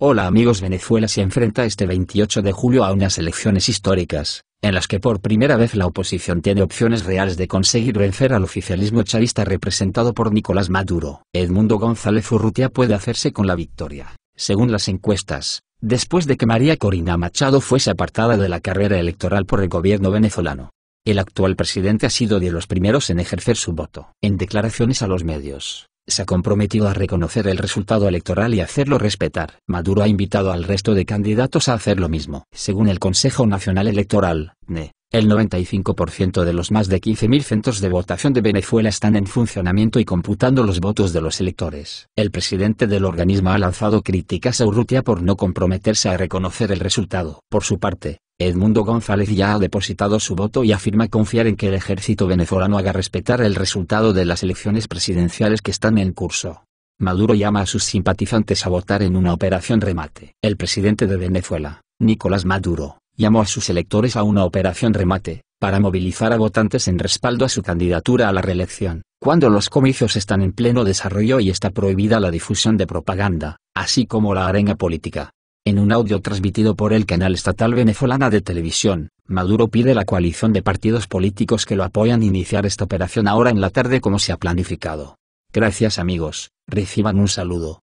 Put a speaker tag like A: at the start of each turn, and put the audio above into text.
A: Hola amigos Venezuela se enfrenta este 28 de julio a unas elecciones históricas, en las que por primera vez la oposición tiene opciones reales de conseguir vencer al oficialismo chavista representado por Nicolás Maduro. Edmundo González Urrutia puede hacerse con la victoria, según las encuestas, después de que María Corina Machado fuese apartada de la carrera electoral por el gobierno venezolano. El actual presidente ha sido de los primeros en ejercer su voto. En declaraciones a los medios, se ha comprometido a reconocer el resultado electoral y hacerlo respetar. Maduro ha invitado al resto de candidatos a hacer lo mismo. Según el Consejo Nacional Electoral, NE, el 95% de los más de 15.000 centros de votación de Venezuela están en funcionamiento y computando los votos de los electores. El presidente del organismo ha lanzado críticas a Urrutia por no comprometerse a reconocer el resultado. Por su parte, Edmundo González ya ha depositado su voto y afirma confiar en que el ejército venezolano haga respetar el resultado de las elecciones presidenciales que están en curso. Maduro llama a sus simpatizantes a votar en una operación remate. El presidente de Venezuela, Nicolás Maduro, llamó a sus electores a una operación remate, para movilizar a votantes en respaldo a su candidatura a la reelección, cuando los comicios están en pleno desarrollo y está prohibida la difusión de propaganda, así como la arena política. En un audio transmitido por el canal estatal venezolana de televisión, Maduro pide a la coalición de partidos políticos que lo apoyan iniciar esta operación ahora en la tarde como se ha planificado. Gracias amigos, reciban un saludo.